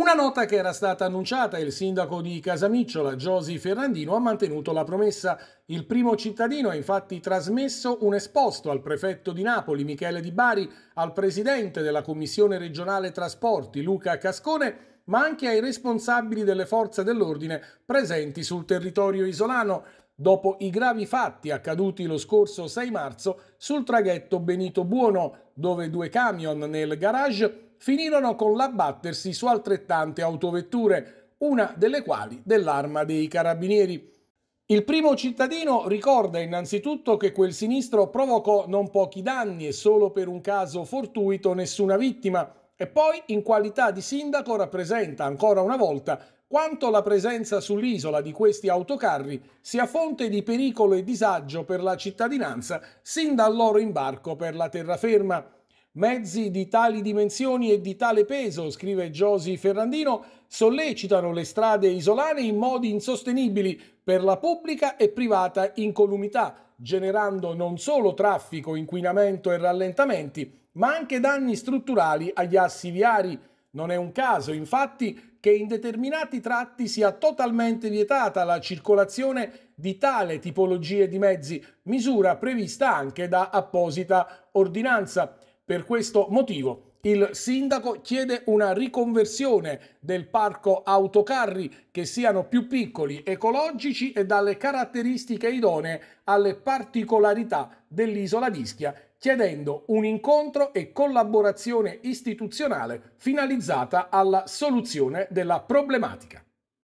Una nota che era stata annunciata, il sindaco di Casamicciola, Giosi Ferrandino, ha mantenuto la promessa. Il primo cittadino ha infatti trasmesso un esposto al prefetto di Napoli, Michele Di Bari, al presidente della Commissione regionale trasporti, Luca Cascone, ma anche ai responsabili delle forze dell'ordine presenti sul territorio isolano dopo i gravi fatti accaduti lo scorso 6 marzo sul traghetto Benito Buono, dove due camion nel garage finirono con l'abbattersi su altrettante autovetture, una delle quali dell'arma dei carabinieri. Il primo cittadino ricorda innanzitutto che quel sinistro provocò non pochi danni e solo per un caso fortuito nessuna vittima e poi in qualità di sindaco rappresenta ancora una volta quanto la presenza sull'isola di questi autocarri sia fonte di pericolo e disagio per la cittadinanza sin dal loro imbarco per la terraferma. Mezzi di tali dimensioni e di tale peso, scrive Giosi Ferrandino, sollecitano le strade isolane in modi insostenibili per la pubblica e privata incolumità, generando non solo traffico, inquinamento e rallentamenti, ma anche danni strutturali agli assi viari. Non è un caso, infatti, che in determinati tratti sia totalmente vietata la circolazione di tale tipologie di mezzi, misura prevista anche da apposita ordinanza. Per questo motivo il sindaco chiede una riconversione del parco autocarri che siano più piccoli, ecologici e dalle caratteristiche idonee alle particolarità dell'isola di Ischia, chiedendo un incontro e collaborazione istituzionale finalizzata alla soluzione della problematica.